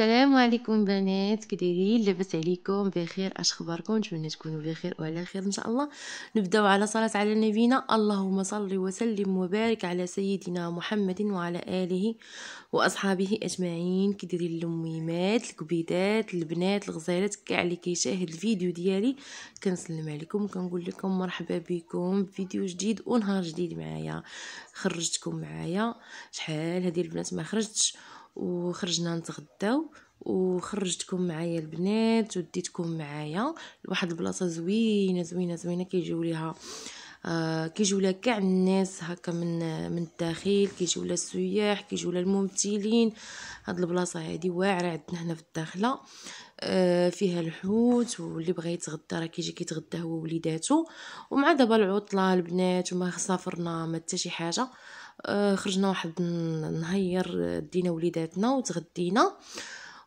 السلام عليكم بنات كديرين لاباس عليكم بخير اش خباركم نتمنى تكونوا بخير وعلى خير ان شاء الله نبداو على صلاه على نبينا اللهم صل وسلم وبارك على سيدنا محمد وعلى اله واصحابه اجمعين كديرين الاميمات الكبيدات البنات الغزالات كاع اللي كيشاهد الفيديو ديالي كنسلم عليكم وكنقول لكم مرحبا بكم فيديو جديد ونهار جديد معايا خرجتكم معايا شحال هذه البنات ما خرجتش وخرجنا نتغداو وخرجتكم معايا البنات وديتكم معايا لواحد البلاصه زوينه زوينه زوينه كيجيو ليها آه كيجيو لها كاع الناس هكا من من الداخل كيجيو لها السياح كيجيو لها الممثلين هاد البلاصه هادي واعره عندنا هنا في الداخله آه فيها الحوت واللي بغى يتغدى راه كيجي كيتغدى هو ووليداتو ومع دابا العطله البنات وما سافرنا ما حتى شي حاجه آه، خرجنا واحد نهير دينا وليداتنا وتغدينا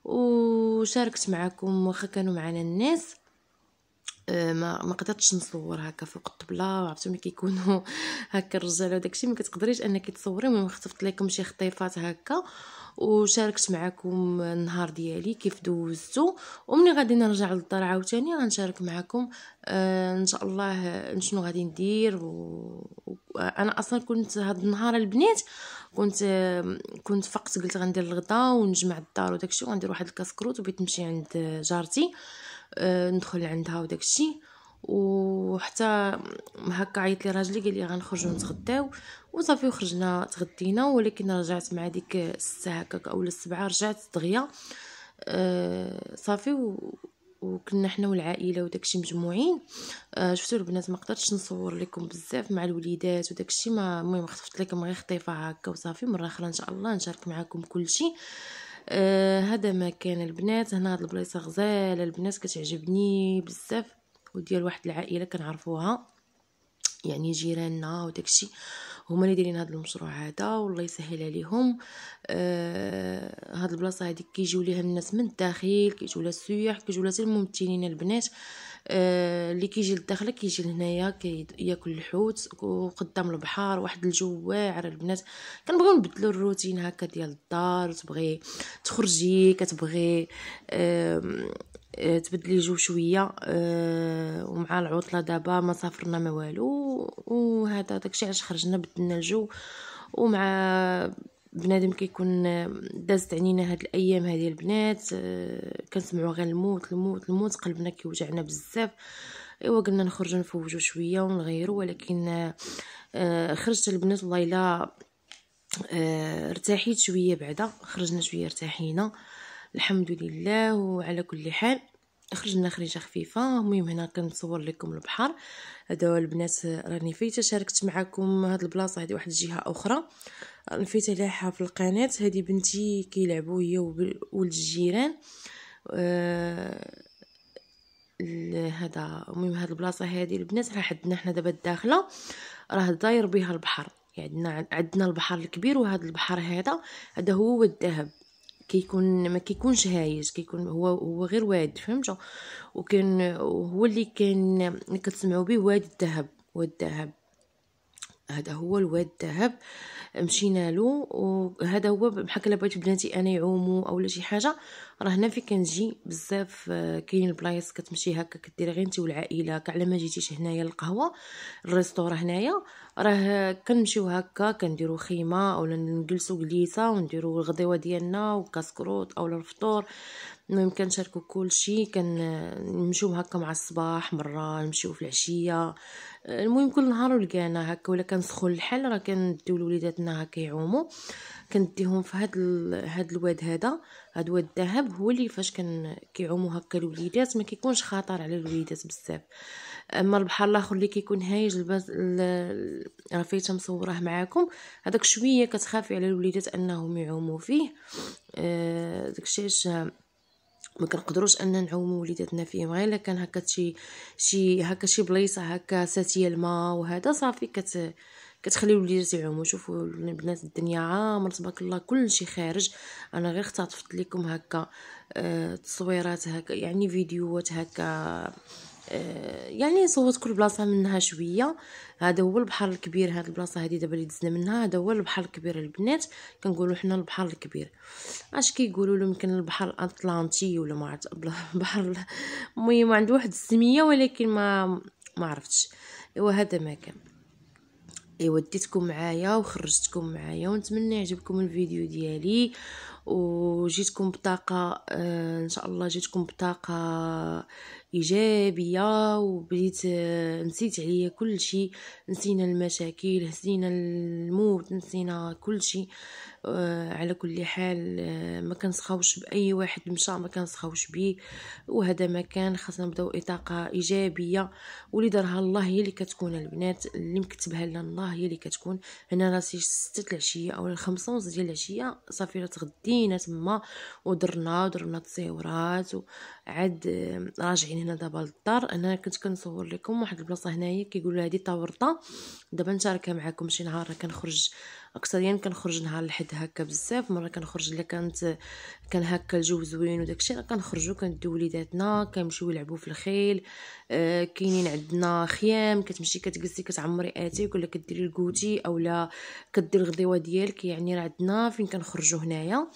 وشاركت معكم واخا كانوا معنا الناس آه، ما ما قدرتش نصور هكا فوق الطبله وعرفتوا ملي كيكونوا هكا الرجاله وداكشي ما كتقدريش انك تصوري المهم خطفت لكم شي خطيفات هكا وشاركت معكم النهار ديالي كيف دوزتو ومني غادي نرجع للدار عاوتاني غنشارك معكم آه، ان شاء الله آه، شنو غادي ندير و... انا اصلا كنت هاد النهار البنات كنت كنت فقت قلت غندير الغدا ونجمع الدار وداكشي وغندير واحد الكسكروت وبيت نمشي عند جارتي آه آه، ندخل عندها الشيء وحتى هكا عيط لي راجلي قال لي غنخرجوا نتغداو وصافي وخرجنا تغدينا ولكن رجعت مع ديك الساعه هكاك اولا السبعه رجعت دغيا آه، صافي و... وكنا حنا والعائله الشيء مجموعين آه شفتوا البنات ما قدرتش نصور لكم بزاف مع الوليدات الشيء ما المهم خطفت لكم غير خطيفه هكا وصافي مره اخرى ان شاء الله نشارك معكم كلشي آه هذا مكان البنات هنا هاد البلايصه غزاله البنات كتعجبني بزاف وديال واحد العائله كنعرفوها يعني جيراننا وداكشي هما اللي دايرين هذا المشروع هذا والله يسهل عليهم آه هاد البلاصه هذه كيجيو ليها الناس من الداخل كيجيو لها السياح كيجيو لها الممتنين البنات آه اللي كيجي للداخل كيجي لهنايا كياكل الحوت وقدام البحر واحد الجو واعر البنات كنبغيو نبدلو الروتين هكا ديال الدار تبغي تخرجي كتبغي آه آه، تبدل الجو شويه آه، ومع العطله دابا ما سافرنا ما والو وهذا داكشي علاش خرجنا بدلنا الجو ومع بنادم كيكون آه، دازت علينا هاد الايام هادي البنات أه كنسمعوا غير الموت الموت الموت قلبنا كيوجعنا بزاف ايوا قلنا نخرجوا نفوجوا شويه ونغيروا ولكن خرجت البنات والله الا ارتاحيت شويه بعدا خرجنا شويه ارتاحينا الحمد لله وعلى كل حال خرجنا خريجه خفيفه المهم هنا كنصور لكم البحر هذا البنات راني فايته شاركت معكم هاد البلاصه هذه واحد الجهه اخرى راني فايته لاحه في القناه هذه بنتي كيلعبوا هي وولد الجيران أه المهم هاد البلاصه هذه البنات راه عندنا حنا دابا الداخله راه داير بها البحر يعني عندنا عندنا البحر الكبير وهذا البحر هذا هذا هو الذهب كيكون ما كيكونش هايج كيكون هو هو غير واد فهمتوا وكان هو اللي كان كتسمعوا به واد الذهب واد الذهب هذا هو الواد الذهب مشينا له وهذا هو بحال بغيت بناتي انا يعوموا اولا شي حاجه راه هنا في كنجي بزاف آه، كاين البلايص كتمشي هكا كديري غير انت والعائله كاع لما جيتيش هنايا للقهوه الريستور هنايا راه كنمشيو هكا كنديرو خيمه اولا نجلسو جليسه ونديرو الغديوه ديالنا وكاسكروت اولا الفطور المهم كنشاركو كلشي كنمشيو هكا مع الصباح مره نمشيو في العشيه المهم كل نهار ولقانا هكا ولا كنسخن الحل راه كنديو لوليداتنا هكا يعومو كنديهم في هاد ال... هاد الواد هذا هاد واد الذهب هو اللي فاش كن كيعوموا هكا الوليدات ما كيكونش خطر على الوليدات بزاف اما البحر الاخر اللي كيكون هايج ال... رفيته مصوراه معاكم هذاك شويه كتخافي على الوليدات انهم يعوموا فيه آه، داك داكشي ما كنقدروش ان نعوموا وليداتنا فيهم غير الا كان هكا شي شي هكا شي بلايصه هكا ساتيه الماء وهذا صافي كت كتخلي وليداتي يعوموا شوفوا البنات الدنيا عامر تبارك الله كلشي خارج انا غير اختطفت لكم هكا آه، تصويرات هكا يعني فيديوهات هكا آه، يعني صورت كل بلاصه منها شويه هذا هو البحر الكبير هاد البلاصه هذه دابا اللي دزنا منها هذا هو البحر الكبير البنات كنقولوا حنا البحر الكبير اش كيقولوا له يمكن البحر الاطلنطي ولا ما عرفت بحر المهم عنده واحد السميه ولكن ما ما عرفتش ايوا هذا مكان اللي وديتكم معايا وخرجتكم معايا ونتمنى يعجبكم الفيديو ديالي وجيتكم بطاقه آه ان شاء الله جيتكم بطاقه ايجابيه وبديت آه، نسيت عليا كل شيء نسينا المشاكل نسينا الموت نسينا كل شيء آه، على كل حال آه، ما كنسخاوش باي واحد مشى ما كنسخاوش به وهذا ما كان خاصنا نبداو طاقه ايجابيه واللي دارها الله هي اللي كتكون البنات اللي مكتبها لنا الله هي اللي كتكون هنا راسي ستة العشيه او الخمسة ونص ديال العشيه صافي تغدينا تما ودرنا درنا تصيورات عاد راجعين هنا دابا للدار انا كنت كنصور لكم واحد البلاصه هنايا كيقولوا هذه طورطه دابا نشاركها معكم شي نهار كنخرج اكثريا كنخرج نهار الحد هكا بزاف مره كنخرج الا كانت كان هكا الجو زوين وداكشي راه كنخرجوا كندو وليداتنا كنمشيو يلعبوا في الخيل آه كاينين عندنا خيام كتمشي كتجلسي كتعمري اتيك ولا كديري الكوتي اولا كدير الغديوه ديالك يعني راه عندنا فين كنخرجوا هنايا آه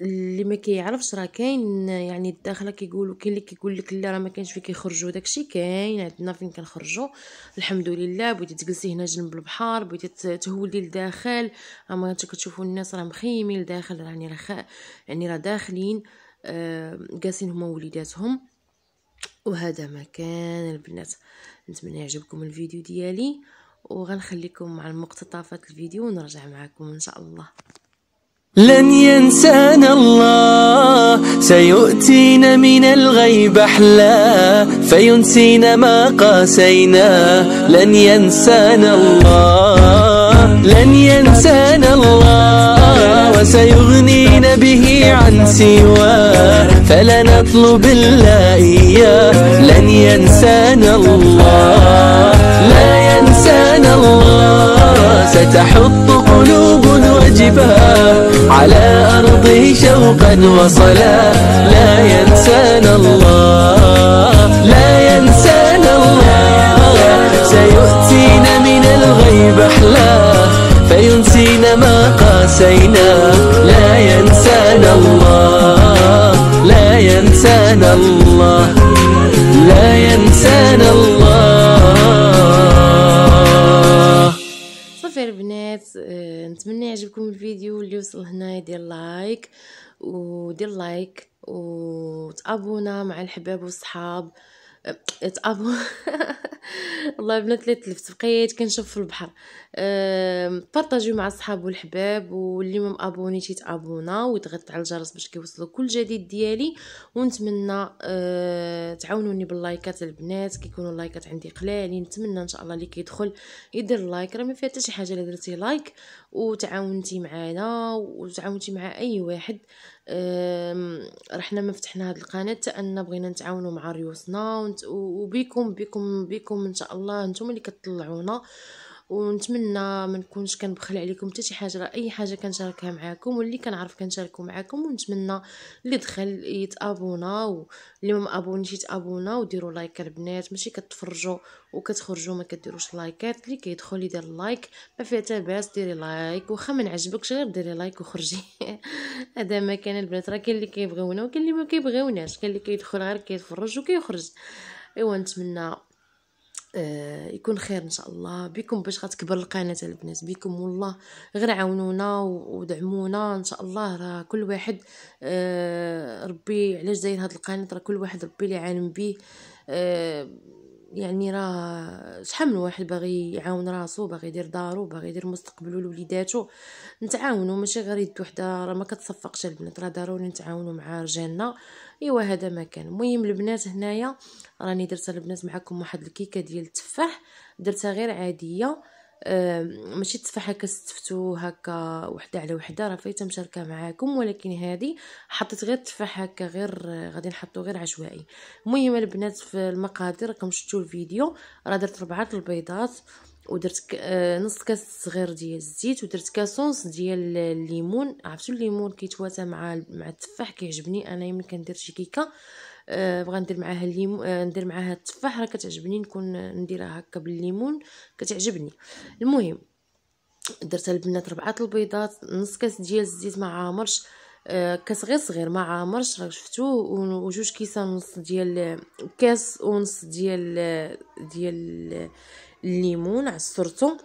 اللي ما كيعرفش راه كاين يعني الداخله كيقولوا كاين اللي كيقول لك لا راه ما كاينش فين كيخرجوا داكشي كاين عندنا فين كنخرجوا الحمد لله بغيتي تجلسي هنا جنب البحر بغيتي تهولي لداخل اما انت كتشوفوا الناس راه مخيمين لداخل يعني راه يعني راه داخلين آه، جالسين هما وليداتهم وهذا مكان البنات نتمنى يعجبكم الفيديو ديالي وغنخليكم مع المقتطفات الفيديو ونرجع معكم ان شاء الله لن ينسانا الله سيؤتينا من الغيب أحلى فينسينا ما قاسينا لن ينسانا الله لن ينسانا الله وسيغنينا به عن سواه فلا نطلب إلا إياه لن ينسانا الله لا ينسانا الله ستحط قلوبنا الجبال على أرضه شوقا وصلا لا ينسانا الله لا ينسانا الله سيؤتينا من الغيب أحلى فينسينا ما قاسينا لا ينسانا الله لا ينسانا الله لا ينسانا الله عجبكم الفيديو اللي وصل هنا يدير لايك ودير لايك وتابونا مع الحباب والصحاب اتابو والله البنات لي تلفت بقيت كنشوف في البحر بارطاجيو مع الصحاب والحباب واللي ما مابونيتي يتابونا ويضغط على الجرس باش كيوصلو كل جديد ديالي ونتمنى أه، تعاونوني باللايكات البنات كيكونوا اللايكات عندي قلالين نتمنى ان شاء الله اللي كيدخل يدير لايك راه ما فيها حتى شي حاجه الا درتي لايك وتعاونتي معنا وتعاونتي مع اي واحد رحنا ما فتحنا هذه القناه حتى ان بغينا نتعاونوا مع ريوسنا وبيكم بيكم بيكم ان شاء الله نتوما اللي كتطلعونا ونتمنى ما نكونش كنبخل عليكم حتى شي حاجه اي حاجه كنشاركها معاكم واللي كنعرف كنشاركو معاكم ونتمنى اللي دخل يتابونا واللي ما مابونيش يتابونا وديروا لايك البنات ماشي كتفرجوا وكتخرجوا ما كديروش لايكات اللي كيدخل يدير لايك ما فيها حتى باس ديري لايك واخا ما نعجبكش غير ديري لايك وخرجي هذا ما كان البنات راه كاين اللي كيبغيونا وكاين اللي ما كيبغيوناش كاين اللي كيدخل غير كيتفرج وكيخرج ايوا نتمنى آه يكون خير ان شاء الله بكم باش غتكبر القناه البنات بكم والله غير عاونونا ودعمونا ان شاء الله راه كل واحد آه ربي علاش داير هاد القناه راه كل واحد ربي اللي عالم بيه آه يعني راه شحال من واحد باغي يعاون راسو باغي يدير دارو باغي يدير مستقبلو لوليداتو نتعاونو ماشي غير يد وحده راه ما كتصفقش البنات راه ضروري نتعاونو مع رجالنا ايوا هذا ما كان المهم البنات هنايا راني درت البنات معكم واحد الكيكه ديال التفاح درتها غير عاديه ماشي تفاحه كستفتو هكا وحده على وحده راه فايته مشاركه معاكم ولكن هذه حطيت غير تفاح هكا غير غادي نحطو غير عشوائي المهم البنات في المقادير راكم شفتوا الفيديو راه درت ربعه البيضات ودرت أه، نص كاس صغير ديال الزيت ودرت كاسونس ديال الليمون عرفتوا الليمون كيتواتى مع مع التفاح كيعجبني انا يمكن كندير شي كيكه آه، بغا ندير معاها الليمون آه، ندير معاها التفاح راه كتعجبني نكون نديرها هكا بالليمون كتعجبني المهم درت البنات ربعه البيضات نص كاس ديال الزيت ما عامرش آه، كاس غير صغير ما عامرش راه شفتوه وجوج كيسان ونص ديال كاس ونص ديال ديال الليمون عصرته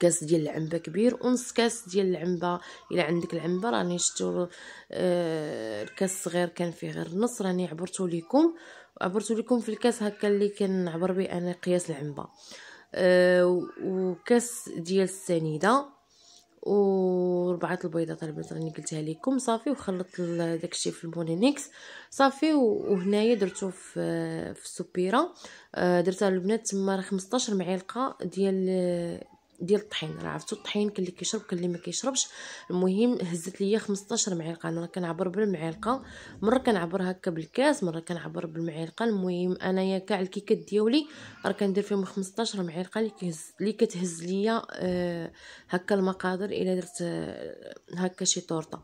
كاس ديال العنبه كبير ونص كاس ديال العنبه الا عندك العنبه راني شفتو آه الكاس صغير كان فيه غير نص راني عبرتو ليكم عبرتو ليكم في الكاس هكا اللي كنعبر به انا قياس العنبه آه وكاس ديال السنيده وربعه البيضات البنات راني قلتها لكم صافي وخلطت داكشي في البونينيكس صافي وهنايا درتو في في السوبيره آه، درتها البنات تما 15 معلقه ديال آه، ديال الطحين راه عرفتوا الطحين كاين اللي كيشرب كاين اللي ما كيشربش المهم هزت ليا 15 معلقه انا كنعبر بالمعلقه مره كنعبر هكا بالكاس مره كنعبر بالمعلقه المهم انايا كاع الكيكات ديالي راه كندير فيهم 15 معلقه اللي كيهز اللي كتهز ليا آه، هكا المقادير الا درت آه، هكا شي طورطه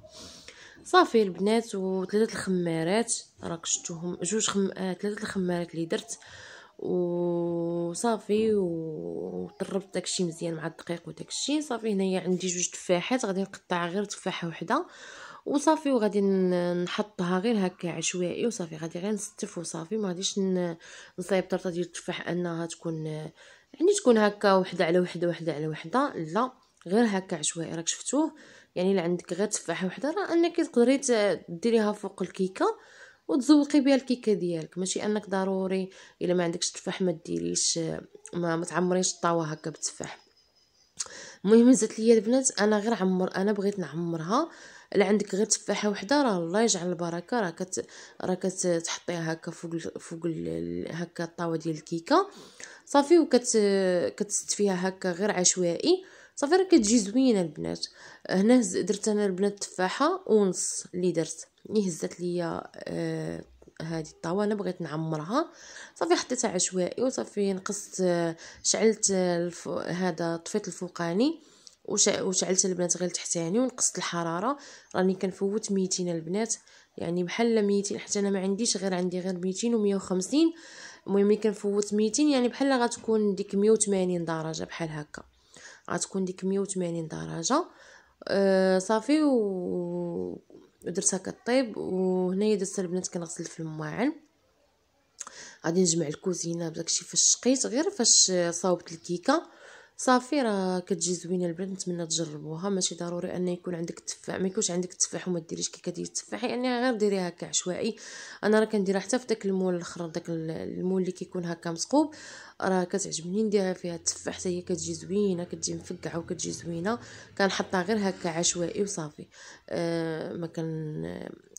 صافي البنات وثلاثه الخمارات راك شفتوهم جوج خم... آه ثلاثه الخمارات اللي درت وصافي وطربت داكشي مزيان مع الدقيق وداكشي صافي هنايا عندي جوج تفاحات غادي نقطع غير تفاحه وحده وصافي وغادي نحطها غير هكا عشوائي وصافي غادي غير نستف وصافي ما غاديش نصايب طرطه ديال التفاح انها تكون يعني تكون هكا وحده على وحده وحده على وحده لا غير هكا عشوائي راك شفتوه يعني الا عندك غير تفاحه وحده راه انك تقدري ديريها فوق الكيكه وتزوقي بها الكيكه ديالك ماشي انك ضروري الا ما عندكش تفاح ما ديريش ما, متعمريش تعمريش الطاوه هكا بالتفاح المهم زدت ليا البنات انا غير عمر انا بغيت نعمرها الا عندك غير تفاحه وحده راه الله يجعل البركه راه كت راه كتحطيها هكا فوق فوق هكا الطاوه ديال الكيكه صافي وكت كتست فيها هكا غير عشوائي صافي راه كتجي زوينه البنات هنا درت انا البنات تفاحه ونص اللي درت ملي إيه هزات ليا آه هذه الطاوله بغيت نعمرها صافي حطيتها عشوائي وصافي نقصت آه، شعلت آه، هذا طفيت الفوقاني وشعلت البنات غير تحتاني ونقصت الحراره راني كنفوت 200 البنات يعني بحال 200 حتى انا ما عنديش غير عندي غير 200 و150 المهم ملي كنفوت 200 يعني بحال غتكون ديك 180 درجه بحال هكا غتكون ديك 180 درجه آه صافي و درتها كطيب وهنا درت البنات كنغسل في الماعن غادي نجمع الكوزينه بداكشي فاش شقيت غير فاش صاوبت الكيكه صافي راه كتجي زوينه البنات نتمنى تجربوها ماشي ضروري ان يكون عندك التفاح ما يكونش عندك التفاح وما ديريش كي كديري التفاح يعني غير ديريها هكا عشوائي انا راه كنديرها حتى في داك المول الاخر داك المول اللي كيكون هكا مسقوب راه كتعجبني نديرها فيها التفاح حتى هي كتجي زوينه كتجي مفقعه وكتجي زوينه كنحطها غير هكا عشوائي وصافي أه ما كان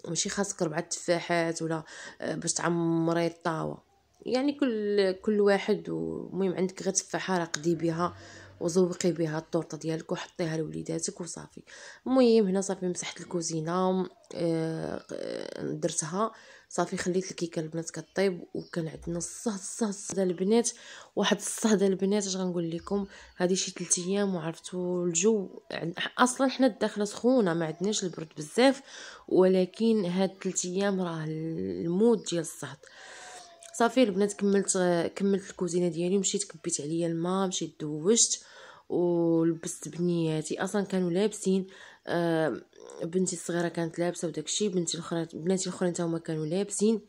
ماشي خاصك ربعه تفاحات ولا آه، باش تعمري الطاوه يعني كل كل واحد ومهم عندك غير تفاحه راقدي بها وزوقي بها الطورطه ديالك وحطيها لوليداتك وصافي المهم هنا صافي مسحت الكوزينه آه، درتها صافي خليت الكيكه البنات كطيب وكان عندنا الصهد الصهد الصهد البنات واحد الصهد البنات اش غنقول لكم هذه شي 3 ايام وعرفتوا الجو اصلا حنا الداخله سخونه ما عندناش البرد بزاف ولكن هاد 3 ايام راه المود ديال الصهد صافي البنات كملت كملت الكوزينه ديالي مشيت كبيت عليا الماء مشيت دوشت ولبست بنياتي اصلا كانوا لابسين آه بنتي الصغيره كانت لابسه وداكشي بنتي الاخرى بناتي الاخرين حتى هما كانوا لابسين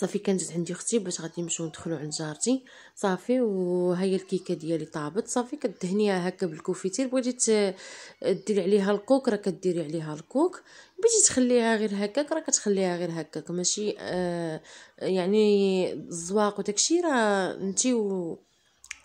صافي جات عندي اختي باش غادي نمشيو ندخلو عند جارتي صافي وهي الكيكه ديالي طابت صافي كدهنيها هكا بالكوفيتير بغيتي ديري عليها الكوك راه كديري عليها الكوك بغيتي تخليها غير هكاك راه كتخليها غير هكاك ماشي آه يعني الزواق وداكشي راه نتي و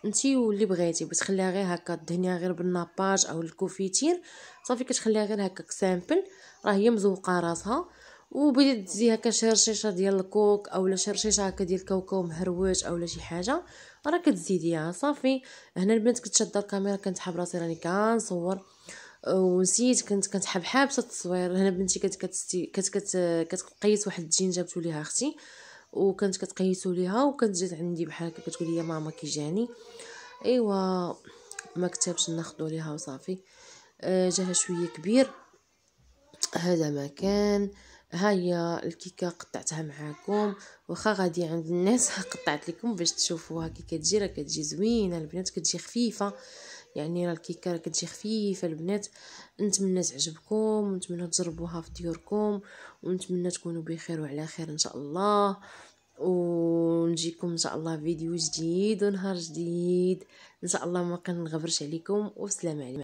نتي واللي بغيتي بتخليها غير هكا دهنيها غير بالناباج او الكوفيتير صافي كتخليها غير هكاك سامبل راه هي مزوقه راسها وبديت تزي هكا شي رشيشه ديال الكوك اولا شي رشيشه هكا ديال الكاوكاو مهروج اولا شي حاجه راه كتزيديها صافي هنا البنات كتشد الكاميرا كنت حاب راسي راني كنصور ونسيت كنت كنتحب حابسه التصوير هنا بنتي كانت كتستي كانت كت كتقيس واحد الجين جابتو ليها اختي وكانت كتقيسو ليها وكانت جات عندي بحال هكا كتقول لي ماما كيجاني ايوا ما كتبش ناخذو ليها وصافي آه، جاها شويه كبير هذا مكان كان هاهي الكيكه قطعتها معاكم واخا غادي عند الناس قطعت لكم باش تشوفوها كي كتجي راه كتجي زوينه البنات كتجي خفيفه يعني راه الكيكه راه كتجي خفيفه البنات نتمنى تعجبكم نتمنى تجربوها في ديوركم ونتمنى تكونوا بخير وعلى خير ان شاء الله ونجيكم ان شاء الله فيديو جديد ونهار جديد ان شاء الله ما كنغبرش عليكم والسلام عليكم